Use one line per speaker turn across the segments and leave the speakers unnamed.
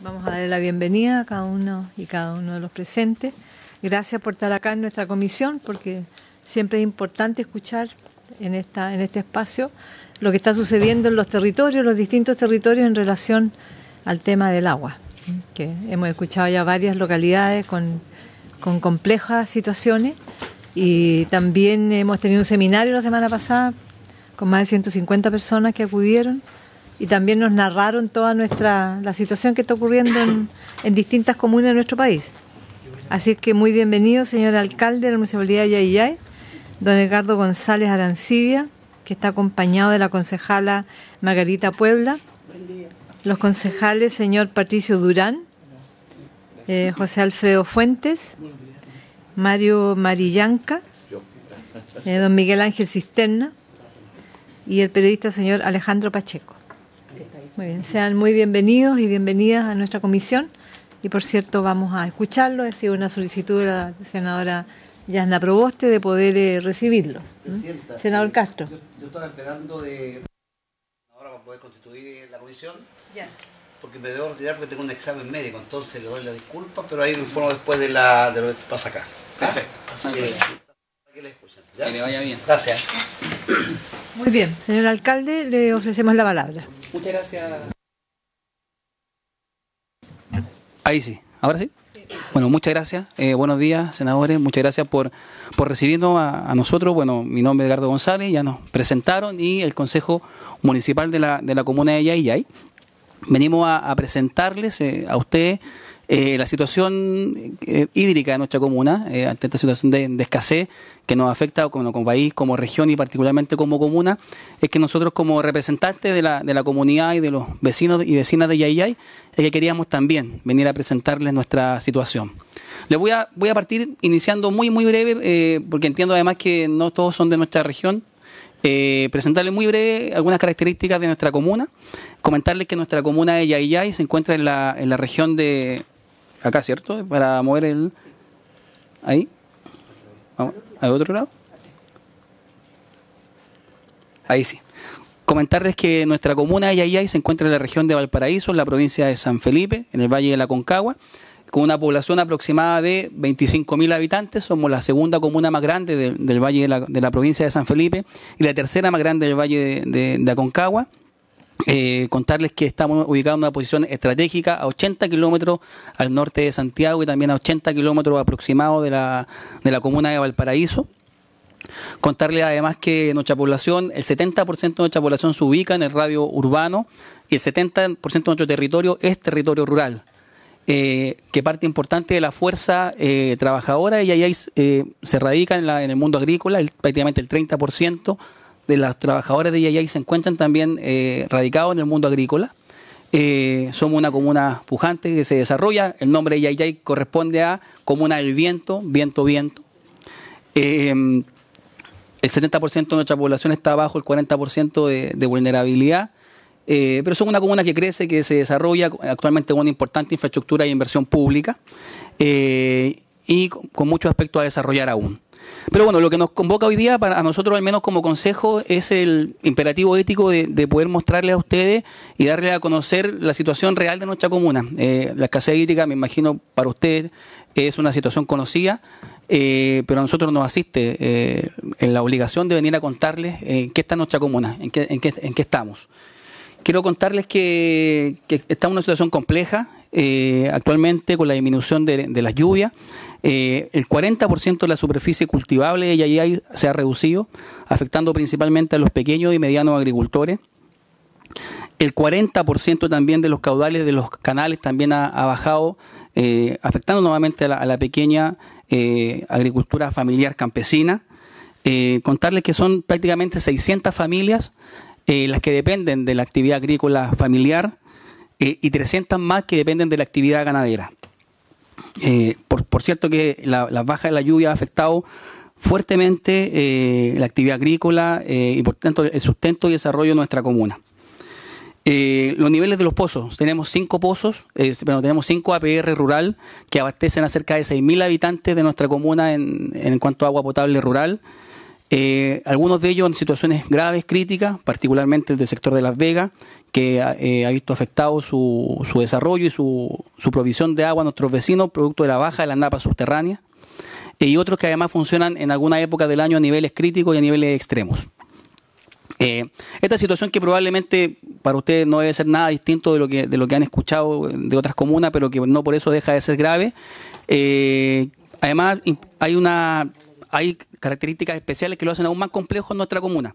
Vamos a darle la bienvenida a cada uno y cada uno de los presentes. Gracias por estar acá en nuestra comisión, porque siempre es importante escuchar en, esta, en este espacio lo que está sucediendo en los territorios, los distintos territorios en relación al tema del agua, que hemos escuchado ya varias localidades con, con complejas situaciones y también hemos tenido un seminario la semana pasada con más de 150 personas que acudieron y también nos narraron toda nuestra la situación que está ocurriendo en, distintas comunas de nuestro país. Así que muy bienvenido, señor alcalde de la Municipalidad de Yayay, don Edgardo González Arancibia, que está acompañado de la concejala Margarita Puebla, los concejales, señor Patricio Durán, eh, José Alfredo Fuentes, Mario Marillanca, eh, don Miguel Ángel Cisterna y el periodista señor Alejandro Pacheco. Muy bien, sean muy bienvenidos y bienvenidas a nuestra comisión. Y por cierto, vamos a escucharlo. Ha sido una solicitud de la senadora Yasna Proboste de poder eh, recibirlos. Senador Castro. Yo,
estaba esperando de. Ahora para poder constituir la comisión. Ya. Porque me debo retirar porque tengo un examen médico. Entonces le doy la disculpa, pero ahí me informo después de, la, de lo que pasa acá. ¿Ah?
Perfecto. que, que le Que le vaya bien. Gracias.
Muy bien, señor alcalde, le ofrecemos la palabra.
Muchas gracias. Ahí sí, ahora sí. Bueno, muchas gracias. Eh, buenos días, senadores. Muchas gracias por, por recibirnos a, a, nosotros. Bueno, mi nombre es Edgardo González, ya nos presentaron y el Consejo Municipal de la, de la Comuna de Yayay. Venimos a, presentarles eh, a ustedes eh, la situación eh, hídrica de nuestra comuna, eh, ante esta situación de, escasez que nos afecta como, país, como región y particularmente como comuna, es que nosotros como representantes de la, de la comunidad y de los vecinos y vecinas de Yayay, es que queríamos también venir a presentarles nuestra situación. Les voy a, voy a partir iniciando muy, muy breve, porque entiendo además que no todos son de nuestra región, eh, presentarles muy breve algunas características de nuestra comuna, comentarles que nuestra comuna de Yayay se encuentra en la región de, Acá, ¿cierto? Para mover el... Ahí. Vamos. ¿Al otro lado? Ahí sí. Comentarles que nuestra comuna Ayayay se encuentra en la región de Valparaíso, en la provincia de San Felipe, en el Valle de la Concagua, con una población aproximada de 25.000 habitantes. Somos la segunda comuna más grande del, Valle de la, provincia de San Felipe y la tercera más grande del Valle de, la Concagua. Eh, contarles que estamos ubicados en una posición estratégica a 80 kilómetros al norte de Santiago y también a 80 kilómetros aproximados de la, comuna de Valparaíso. Contarles además que nuestra población, el 70% de nuestra población se ubica en el radio urbano y el 70% de nuestro territorio es territorio rural. Eh, que parte importante de la fuerza eh, trabajadora y ahí se radica en, la, en, el mundo agrícola, prácticamente el 30%, de las trabajadoras de Yayay se encuentran también eh, radicados en el mundo agrícola. Eh, somos una comuna pujante que se desarrolla. El nombre de Yayay corresponde a comuna del viento, viento, viento. Eh, el 70% de nuestra población está bajo el 40% de, vulnerabilidad. pero somos una comuna que crece, que se desarrolla actualmente con una importante infraestructura y inversión pública y con muchos aspectos a desarrollar aún. Pero bueno, lo que nos convoca hoy día, para a nosotros al menos como consejo, es el imperativo ético de, poder mostrarles a ustedes y darle a conocer la situación real de nuestra comuna. Eh, la escasez hídrica, me imagino, para ustedes es una situación conocida. Eh, pero a nosotros nos asiste eh, en la obligación de venir a contarles en qué está nuestra comuna, en qué, estamos. Quiero contarles que, estamos en una situación compleja, actualmente con la disminución de las lluvias. Eh, el 40% de la superficie cultivable de Yayay se ha reducido, afectando principalmente a los pequeños y medianos agricultores. El 40% también de los caudales de los canales también ha, bajado, eh, afectando nuevamente a la, pequeña eh, agricultura familiar campesina. contarles que son prácticamente 600 familias las que dependen de la actividad agrícola familiar y 300 más que dependen de la actividad ganadera. Eh, por, cierto que la, baja de la lluvia ha afectado fuertemente eh, la actividad agrícola eh, y por tanto el sustento y desarrollo de nuestra comuna. los niveles de los pozos, tenemos cinco pozos, tenemos cinco APR rural que abastecen a cerca de 6.000 habitantes de nuestra comuna en, cuanto a agua potable rural. algunos de ellos en situaciones graves, críticas, particularmente el del sector de Las Vegas, que eh, ha visto afectado su, desarrollo y su, su, provisión de agua a nuestros vecinos, producto de la baja de las napas subterráneas, y otros que además funcionan en alguna época del año a niveles críticos y a niveles extremos. Eh, esta situación que probablemente para ustedes no debe ser nada distinto de lo que, de lo que han escuchado de otras comunas, pero que no por eso deja de ser grave. Eh, además, hay una hay características especiales que lo hacen aún más complejo en nuestra comuna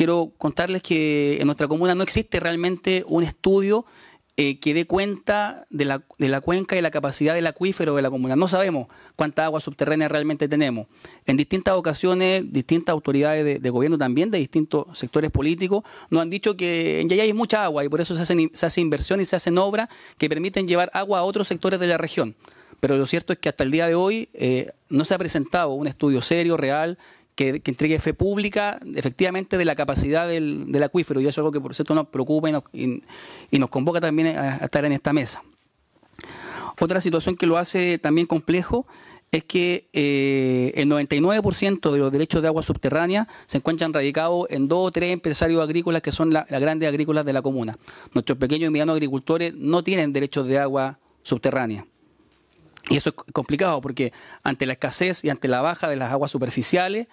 quiero contarles que en nuestra comuna no existe realmente un estudio eh, que dé cuenta de la, cuenca y la capacidad del acuífero de la comuna. No sabemos cuánta agua subterránea realmente tenemos. En distintas ocasiones, distintas autoridades de, gobierno también, de distintos sectores políticos, nos han dicho que en hay mucha agua y por eso se, hacen, se hace inversión y se hacen obras que permiten llevar agua a otros sectores de la región. Pero lo cierto es que hasta el día de hoy eh, no se ha presentado un estudio serio, real, que, entregue fe pública, efectivamente, de la capacidad del, acuífero. Y eso es algo que, por cierto, nos preocupa y nos, convoca también a, estar en esta mesa. Otra situación que lo hace también complejo es que eh, el 99% de los derechos de agua subterránea se encuentran radicados en dos o tres empresarios agrícolas que son las grandes agrícolas de la comuna. Nuestros pequeños y medianos agricultores no tienen derechos de agua subterránea. Y eso es complicado porque ante la escasez y ante la baja de las aguas superficiales,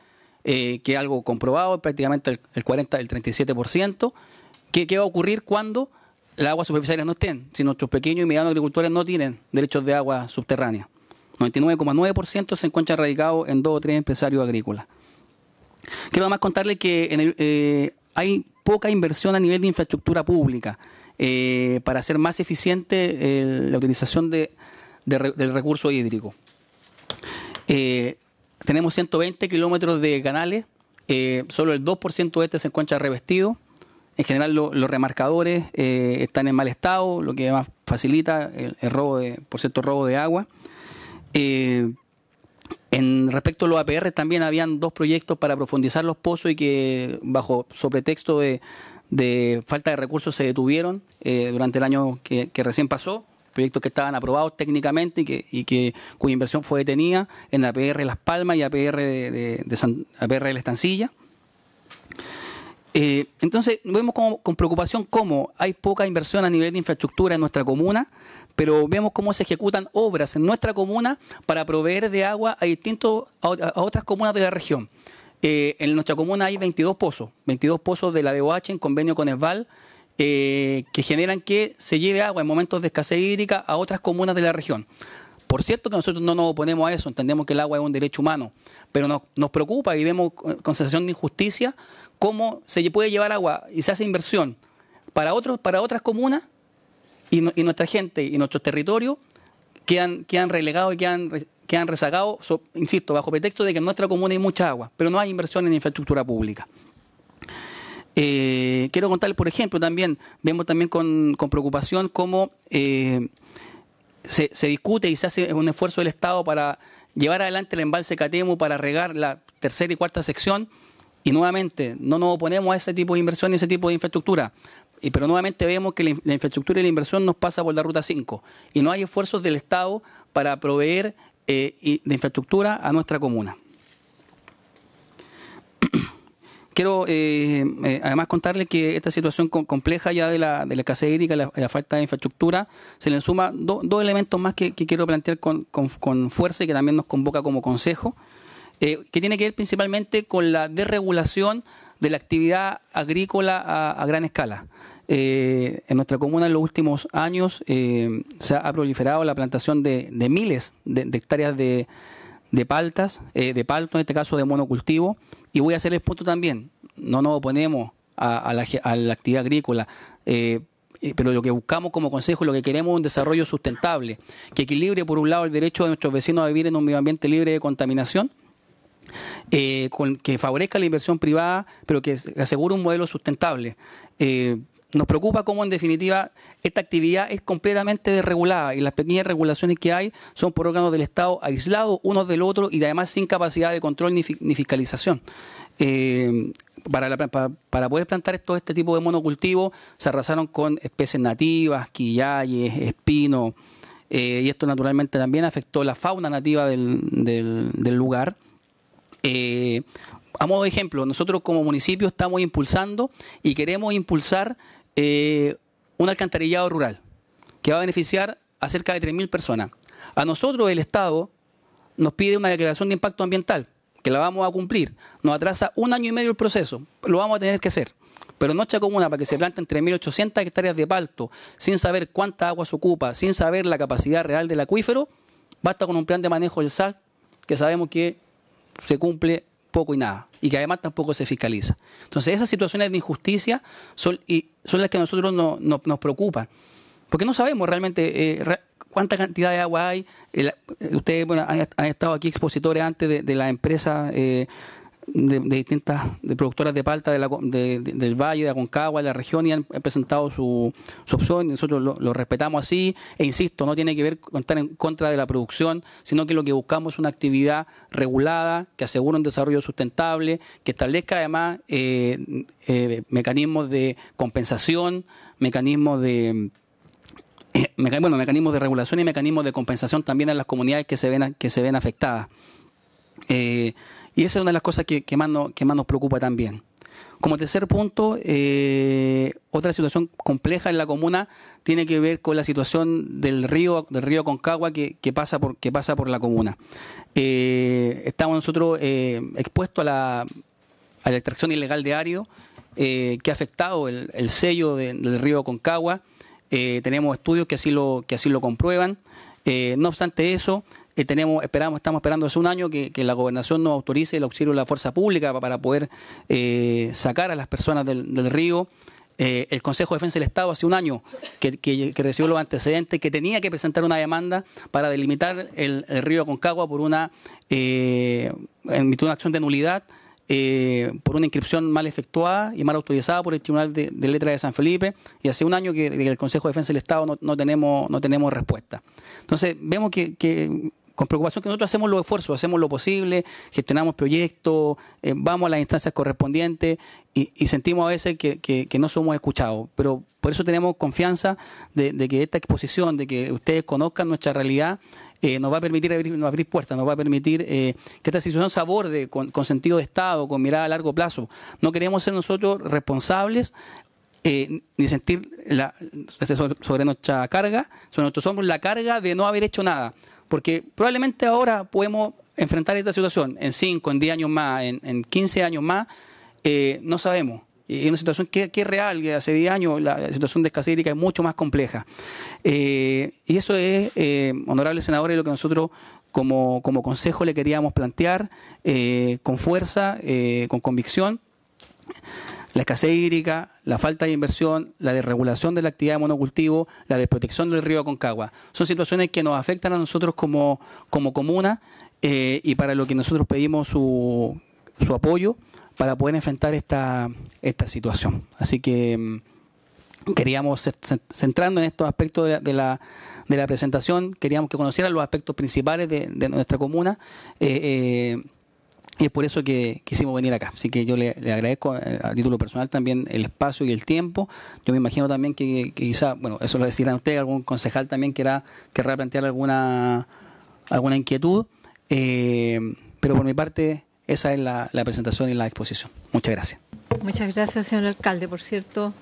eh, que es algo comprobado, prácticamente el, 37%. ¿Qué, ¿Qué va a ocurrir cuando las aguas superficiales no estén, si nuestros pequeños y medianos agricultores no tienen derechos de agua subterránea? 99,9% se encuentra radicado en dos o tres empresarios agrícolas. Quiero además contarle que eh, hay poca inversión a nivel de infraestructura pública eh, para hacer más eficiente la utilización del recurso hídrico. Eh, tenemos 120 kilómetros de canales, eh, solo el 2% de este se encuentra revestido. En general los remarcadores eh, están en mal estado, lo que más facilita el, robo de, por cierto, robo de agua. Eh, en respecto a los APR también habían dos proyectos para profundizar los pozos y que bajo sobretexto de, falta de recursos se detuvieron durante el año que recién pasó proyectos que estaban aprobados técnicamente y que, y que cuya inversión fue detenida en APR Las Palmas y APR de, La Estancilla. Eh, entonces, vemos con preocupación cómo hay poca inversión a nivel de infraestructura en nuestra comuna, pero vemos cómo se ejecutan obras en nuestra comuna para proveer de agua a, distintos, a, otras comunas de la región. Eh, en nuestra comuna hay 22 pozos, 22 pozos de la DOH en convenio con ESVAL, eh, que generan que se lleve agua en momentos de escasez hídrica a otras comunas de la región. Por cierto que nosotros no nos oponemos a eso, entendemos que el agua es un derecho humano, pero nos, preocupa y vemos con sensación de injusticia cómo se puede llevar agua y se hace inversión para, otros, para otras comunas y, nuestra gente y nuestro territorio que han relegado y que han rezagado, insisto, bajo pretexto de que en nuestra comuna hay mucha agua, pero no hay inversión en infraestructura pública. Eh, quiero contarles, por ejemplo, también, vemos también con, preocupación cómo eh, se, discute y se hace un esfuerzo del Estado para llevar adelante el embalse Catemu para regar la tercera y cuarta sección. Y nuevamente, no nos oponemos a ese tipo de inversión y ese tipo de infraestructura. pero nuevamente vemos que la, infraestructura y la inversión nos pasa por la ruta 5. Y no hay esfuerzos del Estado para proveer eh, de infraestructura a nuestra comuna. Quiero eh, eh, además contarle que esta situación compleja ya de la, de la escasez hídrica, la, la, falta de infraestructura, se le suma dos elementos más que, quiero plantear con, fuerza y que también nos convoca como consejo, eh, que tiene que ver principalmente con la desregulación de la actividad agrícola a, gran escala. en nuestra comuna en los últimos años se ha proliferado la plantación de, miles de, hectáreas de, de paltas, de palto, en este caso de monocultivo, y voy a hacer el punto también. No nos oponemos a, la, actividad agrícola. Eh, eh, pero lo que buscamos como consejo, lo que queremos es un desarrollo sustentable, que equilibre por un lado el derecho de nuestros vecinos a vivir en un medio ambiente libre de contaminación, eh, con, que favorezca la inversión privada, pero que asegure un modelo sustentable. Nos preocupa cómo, en definitiva, esta actividad es completamente desregulada y las pequeñas regulaciones que hay son por órganos del Estado aislados unos del otro y además sin capacidad de control ni, fiscalización. Eh, para, poder plantar todo este tipo de monocultivos se arrasaron con especies nativas, quillayes, espino, eh, y esto naturalmente también afectó la fauna nativa del, lugar. Eh, a modo de ejemplo, nosotros como municipio estamos impulsando y queremos impulsar eh, un alcantarillado rural que va a beneficiar a cerca de 3.000 personas. A nosotros el Estado nos pide una declaración de impacto ambiental, que la vamos a cumplir. Nos atrasa un año y medio el proceso, lo vamos a tener que hacer. Pero Noche Comuna, para que se planten 3.800 hectáreas de palto, sin saber cuánta agua se ocupa, sin saber la capacidad real del acuífero, basta con un plan de manejo del SAC, que sabemos que se cumple poco y nada, y que además tampoco se fiscaliza. Entonces esas situaciones de injusticia son, y son las que a nosotros no, nos preocupan, porque no sabemos realmente eh, cuánta cantidad de agua hay. Eh, ustedes han, estado aquí expositores antes de, la empresa eh, de, distintas de productoras de palta de la, de, del Valle, de Aconcagua, de la región y han presentado su, su opción y nosotros lo, respetamos así e insisto, no tiene que ver con estar en contra de la producción, sino que lo que buscamos es una actividad regulada que asegure un desarrollo sustentable, que establezca además eh, eh, mecanismos de compensación, mecanismos de eh, bueno, mecanismos de regulación y mecanismos de compensación también a las comunidades que se ven, que se ven afectadas. Y esa es una de las cosas que, más, nos preocupa también. Como tercer punto, eh, otra situación compleja en la comuna tiene que ver con la situación del río, del río Concagua que, pasa, por, pasa por la comuna. Eh, estamos nosotros eh, expuestos a la, extracción ilegal de árido que ha afectado el, sello del río Concagua. tenemos estudios que así lo, que así lo comprueban. no obstante eso, tenemos, esperamos, estamos esperando hace un año que, la gobernación nos autorice el auxilio de la fuerza pública para, poder eh, sacar a las personas del, río. Eh, el Consejo de Defensa del Estado hace un año que, que, recibió los antecedentes, que tenía que presentar una demanda para delimitar el, río Concagua por una, eh, una acción de nulidad, eh, por una inscripción mal efectuada y mal autorizada por el Tribunal de, Letras de San Felipe, y hace un año que, el Consejo de Defensa del Estado no, tenemos, no tenemos respuesta. Entonces, vemos que, con preocupación que nosotros hacemos los esfuerzos, hacemos lo posible, gestionamos proyectos, eh, vamos a las instancias correspondientes y, sentimos a veces que, no somos escuchados. Pero por eso tenemos confianza de, que esta exposición, de que ustedes conozcan nuestra realidad, eh, nos va a permitir abrir, puertas, nos va a permitir eh, que esta situación se aborde con, sentido de Estado, con mirada a largo plazo. No queremos ser nosotros responsables ni sentir sobre nuestra carga, sobre nuestros hombros, la carga de no haber hecho nada. Porque probablemente ahora podemos enfrentar esta situación en 5, en 10 años más, en, en 15 años más, eh, no sabemos. Y es una situación que, es real, que hace 10 años la situación de escasez hídrica es mucho más compleja. Eh, y eso es, eh, honorable senador, lo que nosotros como, como consejo le queríamos plantear con fuerza, con convicción la escasez hídrica, la falta de inversión, la desregulación de la actividad de monocultivo, la desprotección del río Aconcagua. Son situaciones que nos afectan a nosotros como, como comuna eh, y para lo que nosotros pedimos su, su apoyo para poder enfrentar esta, esta situación. Así que mm, queríamos, centrando en estos aspectos de la, de la, presentación, queríamos que conocieran los aspectos principales de, nuestra comuna. Eh, eh, y es por eso que quisimos venir acá. Así que yo le, agradezco eh, a, título personal también el espacio y el tiempo. Yo me imagino también que, quizá, bueno, eso lo decirán usted, algún concejal también querrá, plantear alguna, alguna inquietud. Eh, pero por mi parte, esa es la, presentación y la exposición. Muchas gracias.
Muchas gracias, señor alcalde. Por cierto,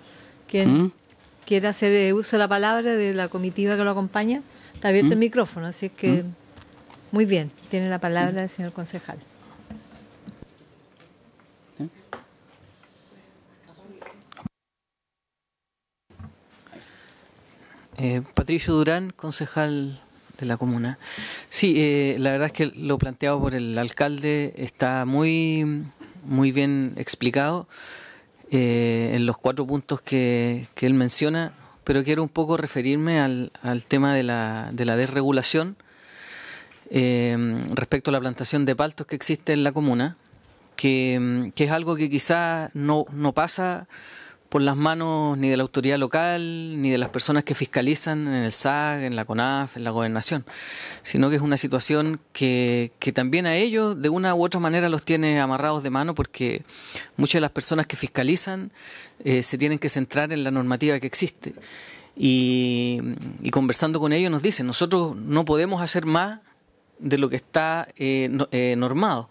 quien ¿Mm? quiera hacer eh, uso de la palabra de la comitiva que lo acompaña, está abierto ¿Mm? el micrófono, así que ¿Mm? muy bien, tiene la palabra el señor concejal.
Eh, Patricio Durán, concejal de la comuna. Sí, eh, la verdad es que lo planteado por el alcalde está muy, muy bien explicado eh, en los cuatro puntos que, él menciona, pero quiero un poco referirme al, al tema de la, de la desregulación respecto a la plantación de paltos que existe en la comuna, que, que es algo que quizás no, no pasa por las manos ni de la autoridad local, ni de las personas que fiscalizan en el SAG, en la CONAF, en la gobernación, sino que es una situación que, también a ellos de una u otra manera los tiene amarrados de mano porque muchas de las personas que fiscalizan eh, se tienen que centrar en la normativa que existe. Y, conversando con ellos nos dicen, nosotros no podemos hacer más de lo que está eh, eh, normado.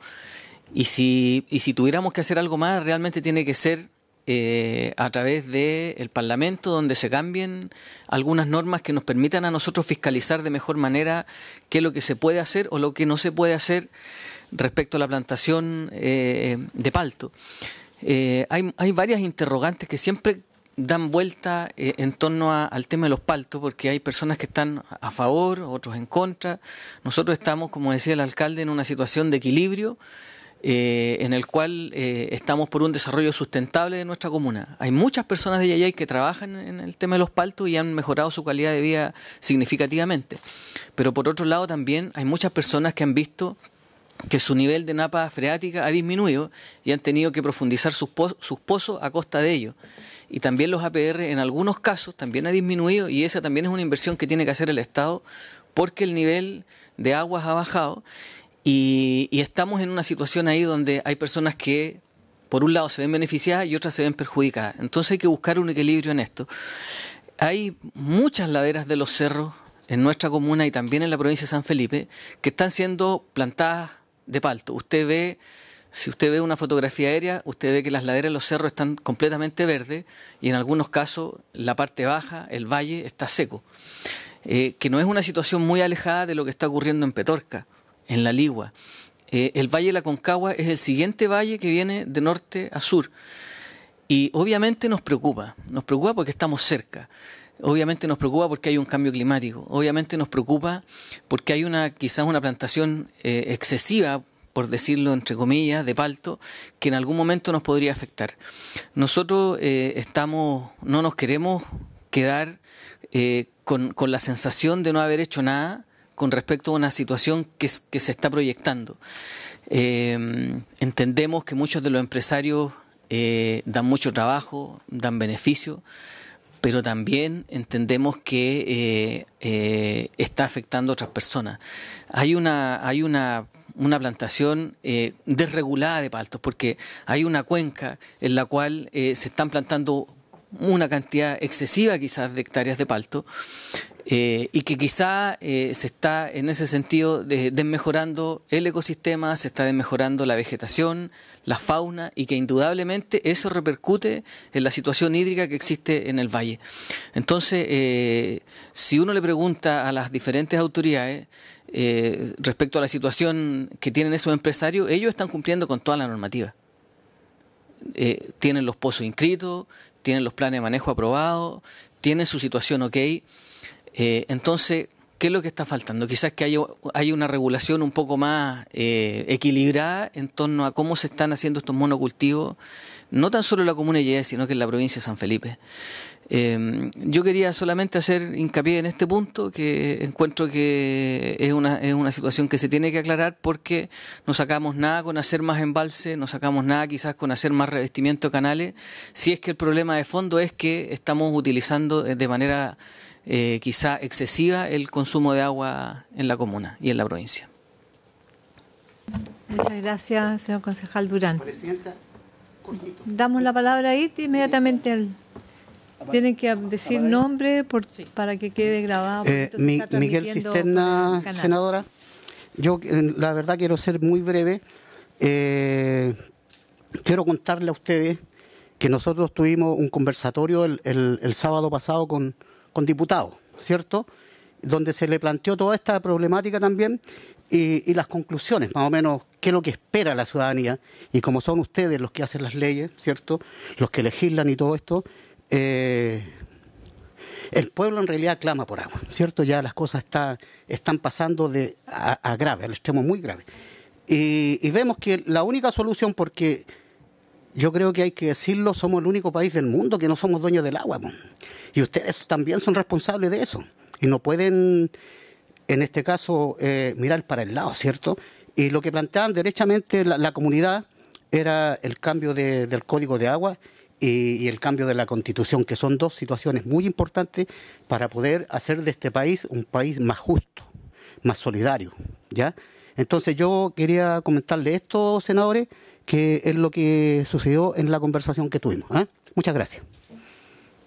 Y si, y si tuviéramos que hacer algo más, realmente tiene que ser eh, a través del Parlamento, donde se cambien algunas normas que nos permitan a nosotros fiscalizar de mejor manera qué es lo que se puede hacer o lo que no se puede hacer respecto a la plantación eh, de palto. Eh, hay, hay, varias interrogantes que siempre dan vuelta en torno al tema de los paltos, porque hay personas que están a favor, otros en contra. Nosotros estamos, como decía el alcalde, en una situación de equilibrio eh, en el cual eh, estamos por un desarrollo sustentable de nuestra comuna. Hay muchas personas de Yayay que trabajan en el tema de los paltos y han mejorado su calidad de vida significativamente. Pero por otro lado también hay muchas personas que han visto que su nivel de napa freática ha disminuido y han tenido que profundizar sus, pozos a costa de ello. Y también los APR en algunos casos también ha disminuido y esa también es una inversión que tiene que hacer el Estado porque el nivel de aguas ha bajado y, estamos en una situación ahí donde hay personas que, por un lado, se ven beneficiadas y otras se ven perjudicadas. Entonces hay que buscar un equilibrio en esto. Hay muchas laderas de los cerros en nuestra comuna y también en la provincia de San Felipe que están siendo plantadas de palto. Usted ve, si usted ve una fotografía aérea, usted ve que las laderas de los cerros están completamente verdes y en algunos casos la parte baja, el valle, está seco. Eh, que no es una situación muy alejada de lo que está ocurriendo en Petorca en la Ligua. Eh, el Valle de la Concagua es el siguiente valle que viene de norte a sur. Y obviamente nos preocupa, nos preocupa porque estamos cerca. Obviamente nos preocupa porque hay un cambio climático. Obviamente nos preocupa porque hay una quizás una plantación eh, excesiva, por decirlo entre comillas, de palto, que en algún momento nos podría afectar. Nosotros eh, estamos, no nos queremos quedar con, la sensación de no haber hecho nada con respecto a una situación que, se está proyectando. Eh, entendemos que muchos de los empresarios eh, dan mucho trabajo, dan beneficio, pero también entendemos que eh, está afectando a otras personas. Hay una, hay una, plantación desregulada de paltos, porque hay una cuenca en la cual se están plantando una cantidad excesiva quizás de hectáreas de palto, eh, y que quizá eh, se está en ese sentido de, desmejorando el ecosistema, se está desmejorando la vegetación, la fauna y que indudablemente eso repercute en la situación hídrica que existe en el valle. Entonces, eh, si uno le pregunta a las diferentes autoridades respecto a la situación que tienen esos empresarios, ellos están cumpliendo con toda la normativa. tienen los pozos inscritos, tienen los planes de manejo aprobados, tienen su situación ok. Eh, entonces, ¿qué es lo que está faltando? Quizás que haya, una regulación un poco más eh, equilibrada en torno a cómo se están haciendo estos monocultivos, no tan solo en la comuna de sino que en la provincia de San Felipe. Eh, yo quería solamente hacer hincapié en este punto, que encuentro que es una, es una situación que se tiene que aclarar porque no sacamos nada con hacer más embalse, no sacamos nada quizás con hacer más revestimiento de canales, si es que el problema de fondo es que estamos utilizando de manera eh, quizá excesiva el consumo de agua en la comuna y en la provincia.
Muchas gracias, señor concejal Durán. Presidenta, Damos la palabra ahí inmediatamente Tienen que decir nombre para que quede grabado. Eh, Miguel Cisterna, senadora.
Yo eh, la verdad quiero ser muy breve. quiero contarle a ustedes que nosotros tuvimos un conversatorio el sábado pasado con, con diputados, ¿cierto? Donde se le planteó toda esta problemática también y, las conclusiones, más o menos, qué es lo que espera la ciudadanía. Y como son ustedes los que hacen las leyes, ¿cierto? Los que legislan y todo esto, eh, el pueblo en realidad clama por agua, ¿cierto? Ya las cosas están pasando de a, grave, al extremo muy grave. y vemos que la única solución, porque yo creo que hay que decirlo, somos el único país del mundo que no somos dueños del agua. Y ustedes también son responsables de eso. Y no pueden, en este caso, eh, mirar para el lado, ¿cierto? Y lo que planteaban derechamente la, comunidad era el cambio del código de agua y, el cambio de la constitución, que son dos situaciones muy importantes para poder hacer de este país un país más justo, más solidario, ¿ya? Entonces yo quería comentarle esto, senadores, que es lo que sucedió en la conversación que tuvimos. ¿eh? Muchas
gracias.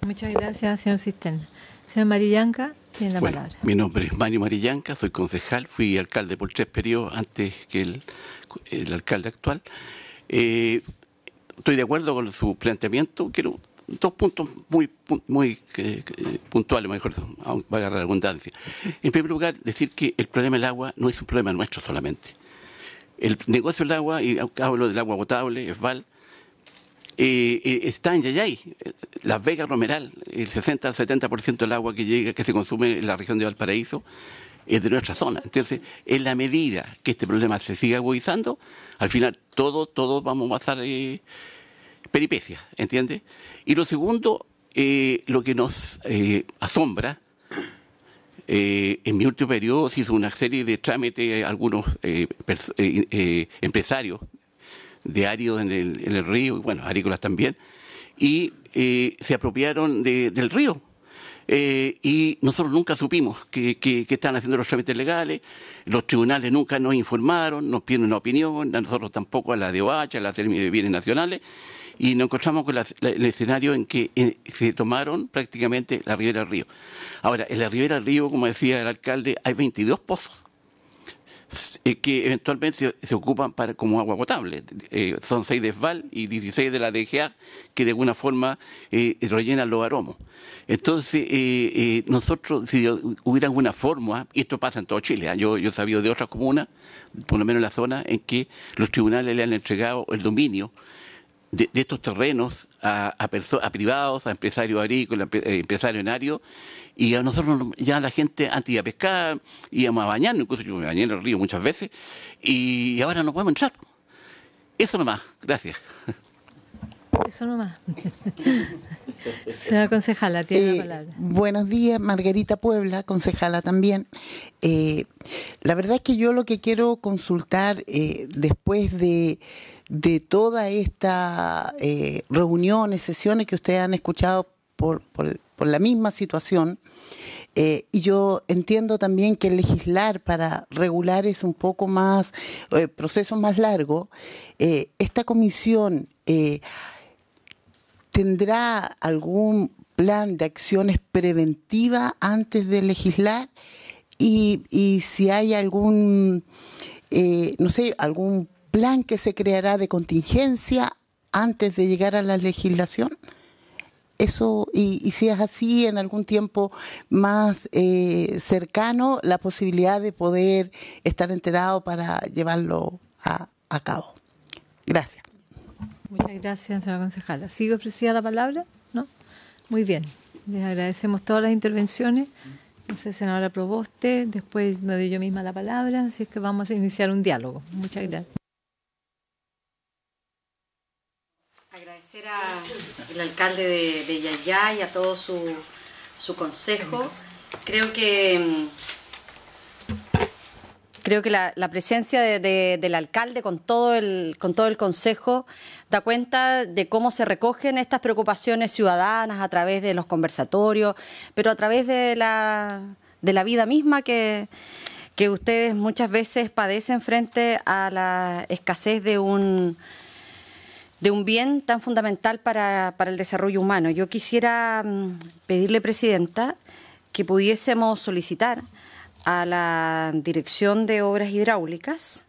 Muchas gracias, señor Sistema. Señor Marillanca, tiene la palabra.
Mi nombre es Mario Marillanca, soy concejal, fui alcalde por tres periodos antes que el, alcalde actual. Eh, estoy de acuerdo con su planteamiento. Quiero dos puntos muy muy eh, puntuales, mejor, para la redundancia. En primer lugar, decir que el problema del agua no es un problema nuestro solamente el negocio del agua, y hablo del agua potable, es val, eh, eh, está en Yayay, eh, Las Vegas, Romeral, el 60 al 70% del agua que llega, que se consume en la región de Valparaíso, es de nuestra zona. Entonces, en la medida que este problema se siga agudizando, al final todos vamos a pasar eh, peripecias, ¿entiendes? Y lo segundo, lo que nos asombra eh, en mi último periodo se hizo una serie de trámites eh, algunos eh, empresarios de áridos en el, río, y bueno, agrícolas también, y se apropiaron del río. y nosotros nunca supimos qué estaban haciendo los trámites legales, los tribunales nunca nos informaron, nos piden una opinión, a nosotros tampoco, a la de OH, a la de Bienes Nacionales, y nos encontramos con el escenario en que se tomaron prácticamente la ribera del río. Ahora, en la ribera del río, como decía el alcalde, hay 22 pozos eh, que eventualmente se, ocupan para, como agua potable. Eh, son 6 de SVAL y 16 de la DGA que de alguna forma eh, rellenan los aromos. Entonces, nosotros, si hubiera alguna forma, y esto pasa en todo Chile, yo, yo he sabido de otras comunas, por lo menos en la zona, en que los tribunales le han entregado el dominio de, estos terrenos a, a, privados, a empresarios agrícolas, a eh, empresarios ario, y a nosotros ya la gente antes iba a pescar, íbamos a bañarnos, incluso yo me bañé en el río muchas veces, y ahora no podemos entrar. Eso nomás, gracias.
Eso nomás. Señora concejala, tiene la eh, palabra. Buenos días, Margarita Puebla, concejala también. Eh, la verdad es que yo lo que quiero consultar después de, de toda esta eh, reuniones, sesiones que ustedes han escuchado por, la misma situación. Eh, y yo entiendo también que legislar para regular es un poco más, eh, proceso más largo. esta comisión tendrá algún plan de acciones preventivas antes de legislar y, y si hay algún, no sé, algún plan que se creará de contingencia antes de llegar a la legislación? Eso, y, si es así, en algún tiempo más eh, cercano, la posibilidad de poder estar enterado para llevarlo a, cabo. Gracias.
Muchas gracias, señora concejala. ¿Sigue ofrecida la palabra? ¿No? Muy bien. Les agradecemos todas las intervenciones. Entonces, senadora Proboste, después me doy yo misma la palabra, así es que vamos a iniciar un diálogo. Muchas gracias.
agradecer al alcalde de, de, Yayá y a todo su, su consejo. Creo que mm, creo que la, presencia del alcalde con todo el con todo el consejo da cuenta de cómo se recogen estas preocupaciones ciudadanas a través de los conversatorios, pero a través de la de la vida misma que que ustedes muchas veces padecen frente a la escasez de un de un bien tan fundamental para, para el desarrollo humano. Yo quisiera mm, pedirle, Presidenta, que pudiésemos solicitar a la Dirección de Obras Hidráulicas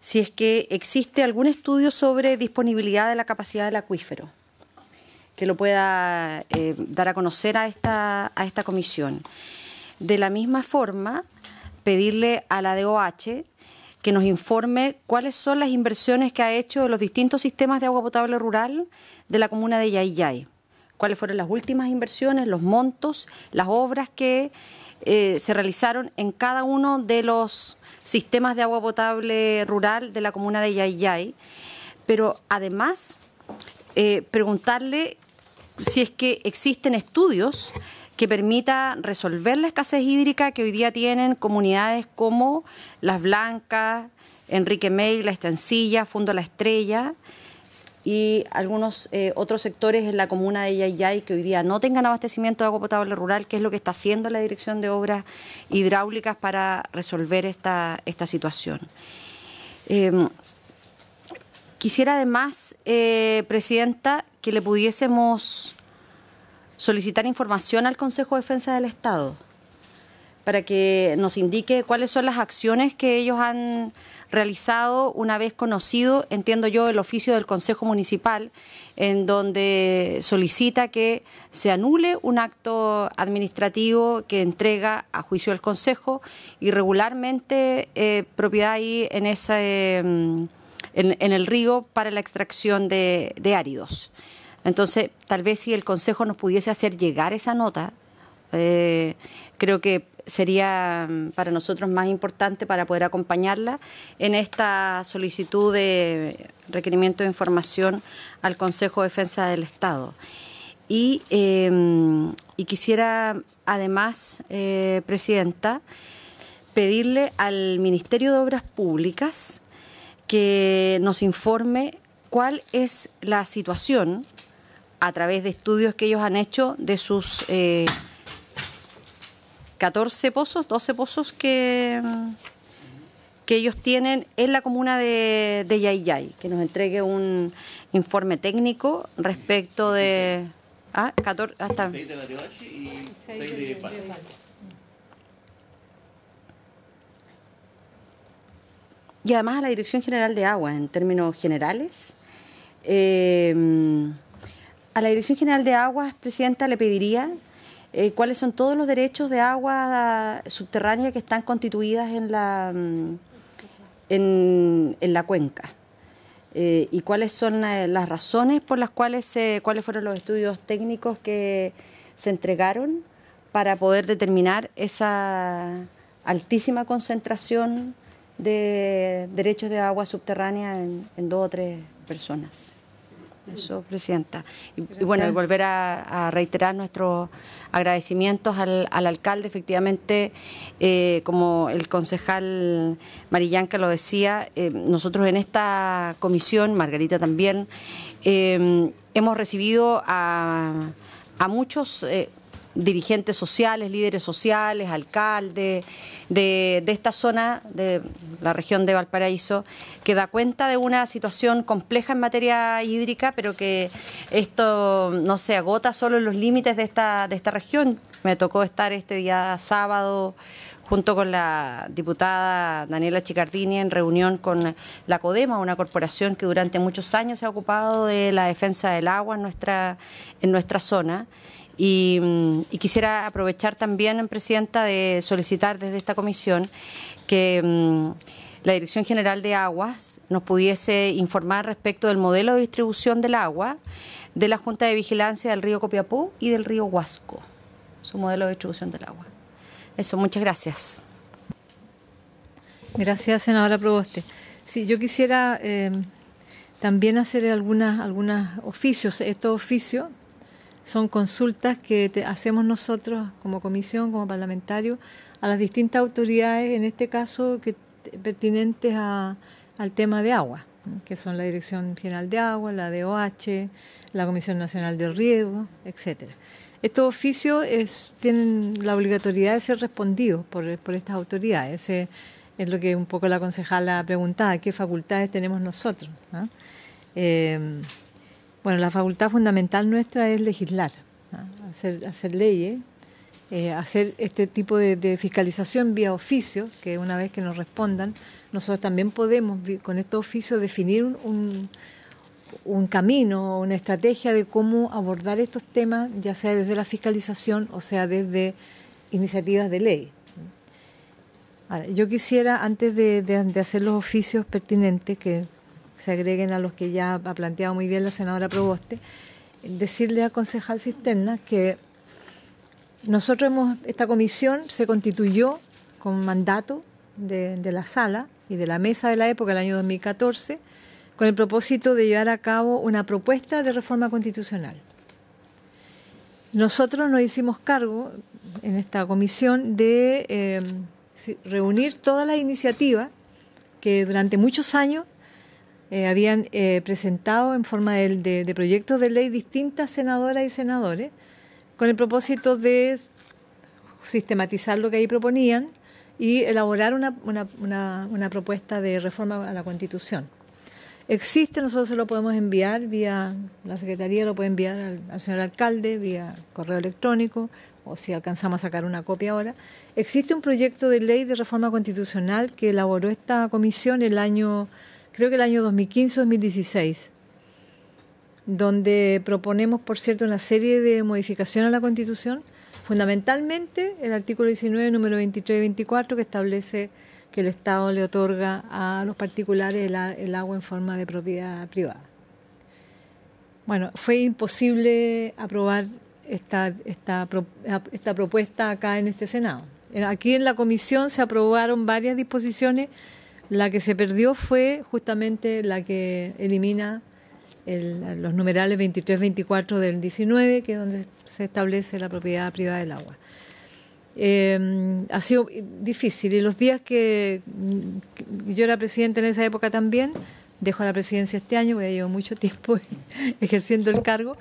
si es que existe algún estudio sobre disponibilidad de la capacidad del acuífero que lo pueda eh, dar a conocer a esta, a esta comisión. De la misma forma, pedirle a la DOH que nos informe cuáles son las inversiones que ha hecho los distintos sistemas de agua potable rural de la comuna de Yayay. Cuáles fueron las últimas inversiones, los montos, las obras que eh, se realizaron en cada uno de los sistemas de agua potable rural de la comuna de Yayay. Pero además, eh, preguntarle si es que existen estudios que permita resolver la escasez hídrica que hoy día tienen comunidades como Las Blancas, Enrique May, La Estancilla, Fundo La Estrella y algunos eh, otros sectores en la comuna de Yayay que hoy día no tengan abastecimiento de agua potable rural, que es lo que está haciendo la Dirección de Obras Hidráulicas para resolver esta, esta situación. Em, quisiera además, eh, Presidenta, que le pudiésemos solicitar información al Consejo de Defensa del Estado para que nos indique cuáles son las acciones que ellos han realizado una vez conocido, entiendo yo, el oficio del Consejo Municipal, en donde solicita que se anule un acto administrativo que entrega a juicio del Consejo y regularmente eh, propiedad ahí en, ese mm, en, en, el río para la extracción de, de áridos. Entonces, tal vez si el Consejo nos pudiese hacer llegar esa nota, eh, creo que sería mm, para nosotros más importante para poder acompañarla en esta solicitud de requerimiento de información al Consejo de Defensa del Estado. Y, eh, quisiera, además, eh, Presidenta, pedirle al Ministerio de Obras Públicas que nos informe cuál es la situación a través de estudios que ellos han hecho de sus 14 eh, pozos, 12 pozos que, que ellos tienen en la comuna de, de Yayay, que nos entregue un informe técnico respecto de... Ah, 14, hasta... Ah, de y 6 de Y además a la Dirección General de Agua, en términos generales. Eh, a la Dirección General de Aguas, Presidenta, le pediría eh, cuáles son todos los derechos de agua subterránea que están constituidas en la, mm, en, la cuenca. Eh, y cuáles son eh, las razones por las cuales cuáles fueron los estudios técnicos que se entregaron para poder determinar esa altísima concentración de derechos de agua subterránea en dos o tres personas. Eso, Presidenta. Y, bueno, y volver a, reiterar nuestros agradecimientos al, al alcalde. Efectivamente, eh, como el concejal Marillanca lo decía, eh, nosotros en esta comisión, Margarita también, eh, hemos recibido a, a muchos dirigentes sociales, líderes sociales, alcaldes de, esta zona, de la región de Valparaíso, que da cuenta de una situación compleja en materia hídrica, pero que esto no se agota solo en los límites de esta, de esta región. Me tocó estar este día sábado junto con la diputada Daniela Chicardini en reunión con la CODEMA, una corporación que durante muchos años se ha ocupado de la defensa del agua en nuestra, en nuestra zona Mm, y, quisiera aprovechar también, Presidenta, de solicitar desde esta comisión que mm, la Dirección General de Aguas nos pudiese informar respecto del modelo de distribución del agua de la Junta de Vigilancia del río Copiapú y del río Huasco, su modelo de distribución del agua. Eso, muchas gracias. Gracias, senadora Proboste. Sí, yo quisiera
eh, también hacer algunas, algunos oficios. Estos oficios son consultas que hacemos nosotros como comisión, como parlamentario a las distintas autoridades, en este caso que pertinentes a, al tema de agua, que son la Dirección General de Agua, la DOH, la Comisión Nacional de Riego, etcétera. Estos oficios tienen la obligatoriedad de ser respondidos por, estas autoridades. Es, es lo que un poco la concejala preguntaba, ¿qué facultades tenemos nosotros? Eh, bueno, la facultad fundamental nuestra es legislar, hacer, hacer leyes, eh, hacer este tipo de, fiscalización vía oficio, que una vez que nos respondan, nosotros también podemos con estos oficios definir un, camino, una estrategia de cómo abordar estos temas, ya sea desde la fiscalización o sea desde iniciativas de ley. Ahora, yo quisiera, antes de hacer los oficios pertinentes, que se agreguen a los que ya ha planteado muy bien la senadora Proboste, decirle al concejal Cisterna que nosotros hemos, esta comisión se constituyó con mandato de, la sala y de la mesa de la época, el año 2014, con el propósito de llevar a cabo una propuesta de reforma constitucional. Nosotros nos hicimos cargo en esta comisión de eh, reunir todas las iniciativas que durante muchos años eh, habían eh, presentado en forma de, de, proyectos de ley distintas senadoras y senadores con el propósito de sistematizar lo que ahí proponían y elaborar una, una, una, propuesta de reforma a la Constitución. Existe, nosotros se lo podemos enviar vía la Secretaría, lo puede enviar al señor alcalde, vía correo electrónico, o si alcanzamos a sacar una copia ahora. Existe un proyecto de ley de reforma constitucional que elaboró esta comisión el año creo que el año 2015-2016, donde proponemos, por cierto, una serie de modificaciones a la Constitución, fundamentalmente el artículo 19, número 23 y 24, que establece que el Estado le otorga a los particulares el, agua en forma de propiedad privada. Bueno, fue imposible aprobar esta propuesta acá en este Senado. Aquí en la comisión se aprobaron varias disposiciones la que se perdió fue justamente la que elimina los numerales 23-24 del 19, que es donde se establece la propiedad privada del agua. Em, ha sido difícil y los días que, yo era presidente en esa época también, dejo la presidencia este año, porque llevo mucho tiempo ejerciendo el cargo,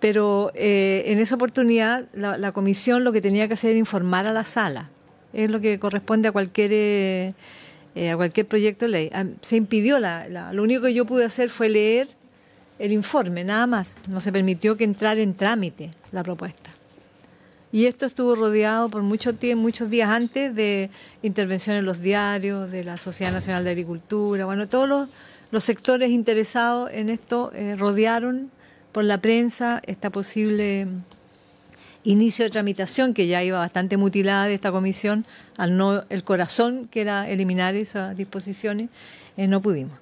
pero eh, en esa oportunidad la, comisión lo que tenía que hacer era informar a la sala, es lo que corresponde a cualquier... Eh, eh, a cualquier proyecto de ley. Ah, se impidió, la, lo único que yo pude hacer fue leer el informe, nada más. No se permitió que entrara en trámite la propuesta. Y esto estuvo rodeado por muchos días antes de intervenciones en los diarios, de la Sociedad Nacional de Agricultura, bueno, todos los, sectores interesados en esto eh, rodearon por la prensa esta posible inicio de tramitación que ya iba bastante mutilada de esta comisión, al no el corazón que era eliminar esas disposiciones, eh, no pudimos.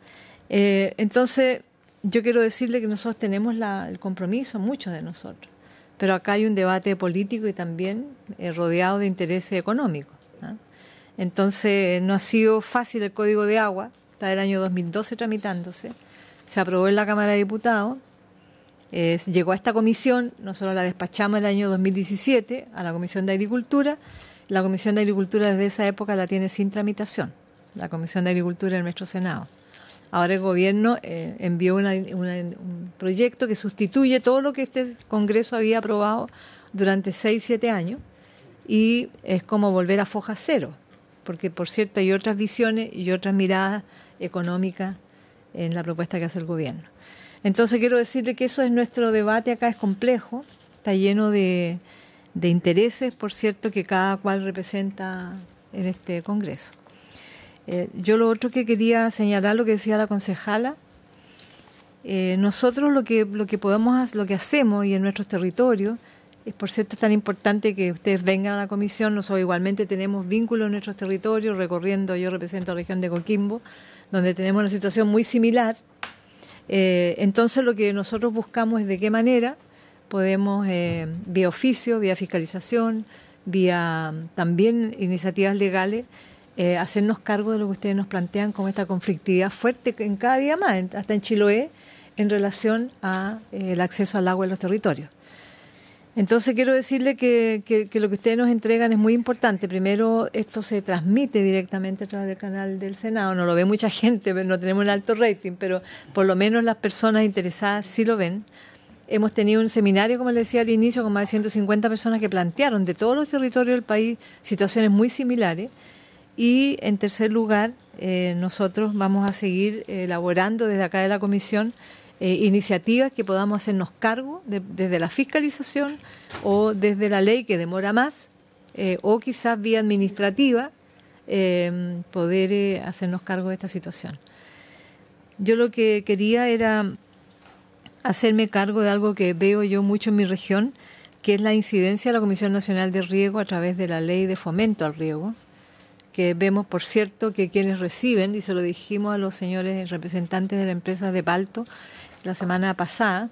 Eh, entonces, yo quiero decirle que nosotros tenemos el compromiso, muchos de nosotros, pero acá hay un debate político y también eh, rodeado de intereses económicos. Entonces, no ha sido fácil el Código de Agua, está del año 2012 tramitándose, se aprobó en la Cámara de Diputados llegó a esta comisión, nosotros la despachamos el año 2017 a la Comisión de Agricultura. La Comisión de Agricultura desde esa época la tiene sin tramitación, la Comisión de Agricultura en nuestro Senado. Ahora el gobierno eh, envió un proyecto que sustituye todo lo que este Congreso había aprobado durante 6, 7 años y es como volver a foja cero, porque por cierto hay otras visiones y otras miradas económicas en la propuesta que hace el gobierno. Entonces quiero decirle que eso es nuestro debate acá, es complejo, está lleno de, intereses, por cierto, que cada cual representa en este Congreso. Eh, yo lo otro que quería señalar, lo que decía la concejala, eh, nosotros lo que, lo que podemos, lo que hacemos y en nuestros territorios, es por cierto es tan importante que ustedes vengan a la comisión, nosotros igualmente tenemos vínculos en nuestros territorios, recorriendo, yo represento la región de Coquimbo, donde tenemos una situación muy similar, eh, entonces lo que nosotros buscamos es de qué manera podemos, eh, vía oficio, vía fiscalización, vía mm, también iniciativas legales, eh, hacernos cargo de lo que ustedes nos plantean con esta conflictividad fuerte en cada día más, hasta en Chiloé, en relación al acceso al agua en los territorios. Entonces quiero decirle que, lo que ustedes nos entregan es muy importante. Primero, esto se transmite directamente a través del canal del Senado. No lo ve mucha gente, no tenemos un alto rating, pero por lo menos las personas interesadas sí lo ven. Hemos tenido un seminario, como les decía al inicio, con más de 150 personas que plantearon de todos los territorios del país situaciones muy similares. Y en tercer lugar, eh, nosotros vamos a seguir elaborando desde acá de la Comisión eh, iniciativas que podamos hacernos cargo desde la fiscalización o desde la ley que demora más eh, o quizás vía administrativa em, poder eh, hacernos cargo de esta situación. Yo lo que quería era hacerme cargo de algo que veo yo mucho en mi región, que es la incidencia de la Comisión Nacional de Riego a través de la ley de fomento al riego, que vemos, por cierto, que quienes reciben, y se lo dijimos a los señores representantes de la empresa de Palto, la semana pasada,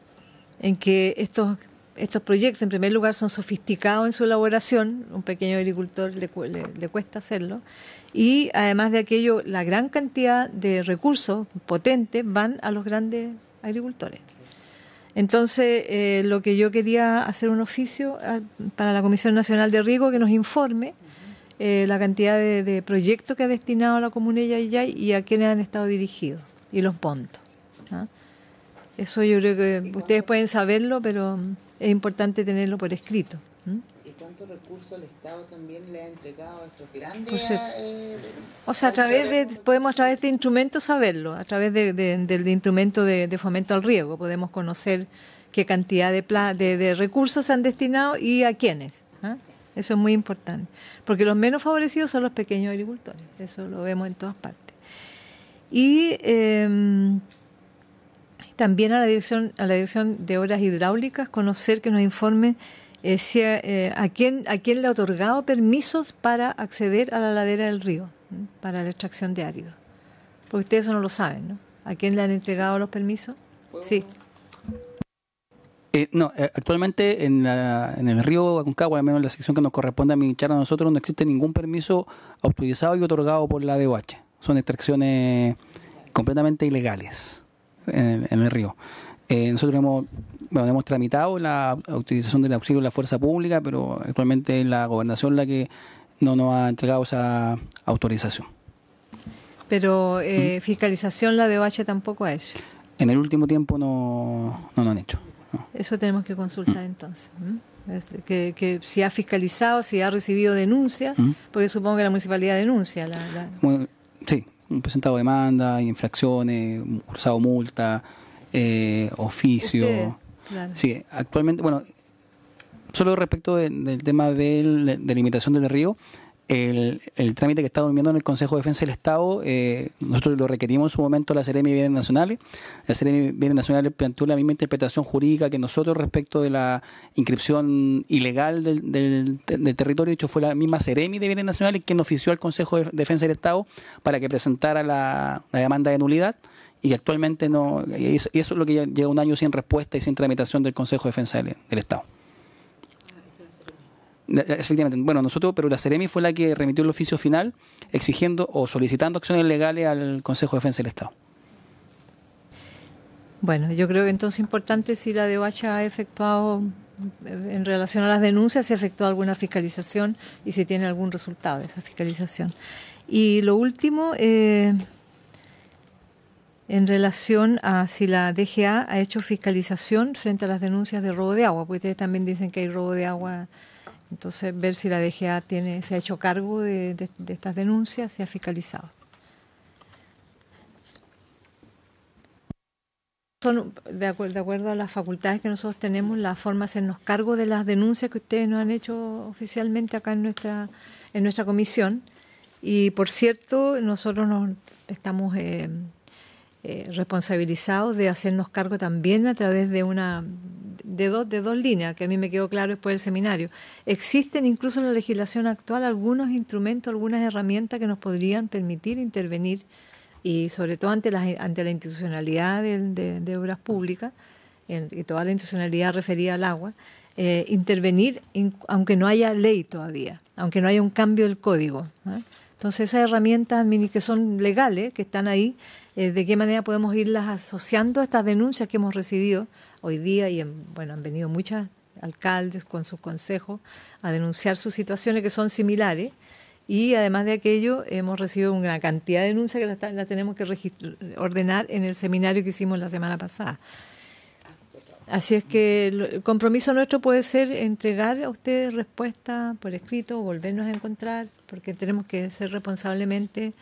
en que estos, estos proyectos, en primer lugar, son sofisticados en su elaboración, un pequeño agricultor le, le, cuesta hacerlo, y además de aquello, la gran cantidad de recursos potentes van a los grandes agricultores. Entonces, eh, lo que yo quería hacer un oficio ah, para la Comisión Nacional de Riego que nos informe eh, la cantidad de, proyectos que ha destinado la comunidad Yayay y a quiénes han estado dirigidos y los puntos, eso yo creo que ustedes pueden saberlo, pero es importante tenerlo por escrito.
¿Y cuántos recursos el Estado también le ha entregado a estos grandes? Eh, o sea, a
través de, podemos a través de instrumentos saberlo, a través del instrumento de, fomento al riego, podemos conocer qué cantidad de, de, recursos se han destinado y a quiénes. ¿ah? Eso es muy importante, porque los menos favorecidos son los pequeños agricultores, eso lo vemos en todas partes. Y. Em, también a la dirección, a la dirección de obras hidráulicas, conocer que nos informen eh, eh, a, quién, a quién le ha otorgado permisos para acceder a la ladera del río, para la extracción de áridos. Porque ustedes eso no lo saben, ¿no? ¿A quién le han entregado los permisos? Sí.
Eh, no, actualmente en, la, en, el río Aconcagua, al menos en la sección que nos corresponde a administrar a nosotros, no existe ningún permiso autorizado y otorgado por la DOH. Son extracciones completamente ilegales en el, río. Eh, nosotros hemos, hemos tramitado la utilización del auxilio de la fuerza pública, pero actualmente es la gobernación la que no nos ha entregado esa autorización.
Pero eh, ¿Mm? fiscalización la de OH tampoco ha hecho.
En el último tiempo no, no han hecho.
Eso tenemos que consultar mm. entonces. Que, si ha fiscalizado, si ha recibido denuncia, ¿Mm? porque supongo que la municipalidad denuncia. La,
sí, presentado demanda, infracciones, cursado multa, eh, oficio. Sí, actualmente, bueno, solo respecto del tema de, la limitación del río, el, trámite que está durmiendo en el Consejo de Defensa del Estado, eh, nosotros lo requerimos en su momento a la Seremi de Bienes Nacionales. La Seremi de Bienes Nacionales planteó la misma interpretación jurídica que nosotros respecto de la inscripción ilegal del, territorio. De hecho, fue la misma Seremi de Bienes Nacionales quien ofició al Consejo de Defensa del Estado para que presentara la, demanda de nulidad y actualmente no. Y eso es lo que lleva un año sin respuesta y sin tramitación del Consejo de Defensa del Estado. Eh, efectivamente. Bueno, nosotros, pero la Ceremi fue la que remitió el oficio final exigiendo o solicitando acciones legales al Consejo de Defensa del Estado.
Bueno, yo creo que entonces es importante si la DOH ha efectuado, eh, en relación a las denuncias, si ha efectuado alguna fiscalización y si tiene algún resultado de esa fiscalización. Y lo último, eh, en relación a si la DGA ha hecho fiscalización frente a las denuncias de robo de agua, porque ustedes también dicen que hay robo de agua entonces, ver si la DGA tiene, se ha hecho cargo de, estas denuncias, se ha fiscalizado. Son, de, acuerdo, a las facultades que nosotros tenemos, la forma de hacernos cargo de las denuncias que ustedes nos han hecho oficialmente acá en nuestra, en nuestra comisión. Y por cierto, nosotros nos estamos eh, eh, responsabilizados de hacernos cargo también a través de una de, dos, de dos líneas, que a mí me quedó claro después del seminario. Existen incluso en la legislación actual algunos instrumentos, algunas herramientas que nos podrían permitir intervenir, y sobre todo ante la, ante la institucionalidad de, obras públicas, y toda la institucionalidad referida al agua, eh, intervenir aunque no haya ley todavía, aunque no haya un cambio del código. Entonces esas herramientas que son legales, que están ahí, eh, de qué manera podemos irlas asociando a estas denuncias que hemos recibido hoy día y em, bueno, han venido muchas alcaldes con sus consejos a denunciar sus situaciones que son similares. Y además de aquello, hemos recibido una cantidad de denuncias que la tenemos que ordenar en el seminario que hicimos la semana pasada. Así es que el compromiso nuestro puede ser entregar a ustedes respuesta por escrito, volvernos a encontrar, porque tenemos que ser responsablemente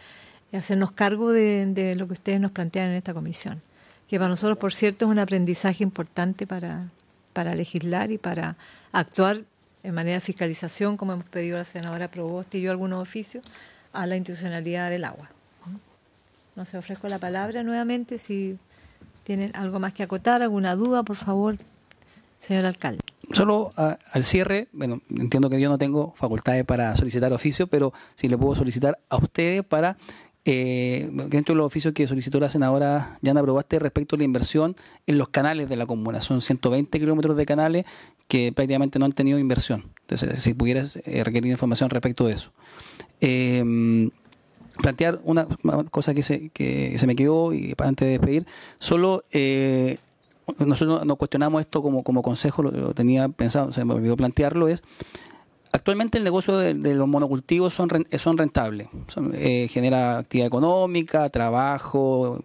y hacernos cargo de, lo que ustedes nos plantean en esta comisión, que para nosotros, por cierto, es un aprendizaje importante para, para legislar y para actuar en manera de fiscalización, como hemos pedido la senadora Probost y yo algunos oficios, a la institucionalidad del agua. No se ofrezco la palabra nuevamente si ¿Tienen algo más que acotar? ¿Alguna duda, por favor, señor alcalde?
Solo ah, al cierre, bueno, entiendo que yo no tengo facultades para solicitar oficio, pero si le puedo solicitar a ustedes para eh, dentro de los oficios que solicitó la senadora Yana aprobaste respecto a la inversión en los canales de la comuna. Son 120 kilómetros de canales que prácticamente no han tenido inversión. Entonces, si pudieras eh, requerir información respecto de eso. Eh, plantear una cosa que se, que se me quedó y antes de despedir, solo eh, nosotros nos cuestionamos esto como, consejo, lo, tenía pensado, se me olvidó plantearlo, es actualmente el negocio de, los monocultivos son, son rentables, eh, genera actividad económica, trabajo,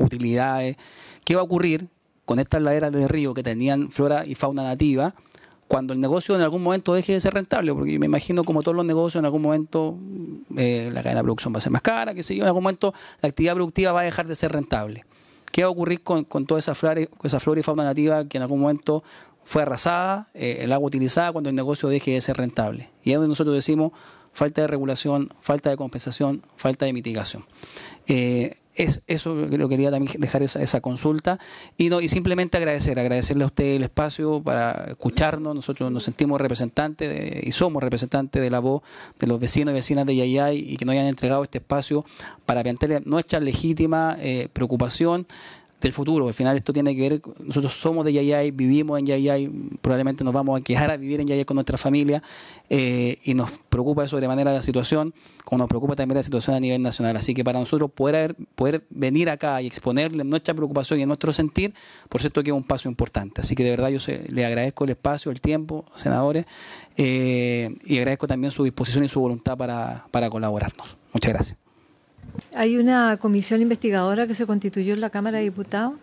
utilidades. ¿Qué va a ocurrir con estas laderas de río que tenían flora y fauna nativa? cuando el negocio en algún momento deje de ser rentable, porque yo me imagino como todos los negocios en algún momento eh, la cadena de producción va a ser más cara, que sé yo, en algún momento la actividad productiva va a dejar de ser rentable. ¿Qué va a ocurrir con, toda esa flora, esa flora y fauna nativa que en algún momento fue arrasada, eh, el agua utilizada cuando el negocio deje de ser rentable? Y es donde nosotros decimos falta de regulación, falta de compensación, falta de mitigación. Eh, es, eso lo quería también dejar esa, esa consulta. Y, no, y simplemente agradecer, agradecerle a usted el espacio para escucharnos. Nosotros nos sentimos representantes y somos representantes de la voz de los vecinos y vecinas de Yayay y que nos hayan entregado este espacio para plantearle nuestra legítima eh, preocupación del futuro. Al final esto tiene que ver, nosotros somos de Yayay, vivimos en Yayay, probablemente nos vamos a quejar a vivir en Yayay con nuestra familia eh, y nos preocupa de sobremanera la situación, como nos preocupa también la situación a nivel nacional. Así que para nosotros poder, poder venir acá y exponerle nuestra preocupación y nuestro sentir, por cierto que es un paso importante. Así que de verdad yo le agradezco el espacio, el tiempo, senadores, eh, y agradezco también su disposición y su voluntad para, para colaborarnos. Muchas gracias.
Hay una comisión investigadora que se constituyó en la Cámara de Diputados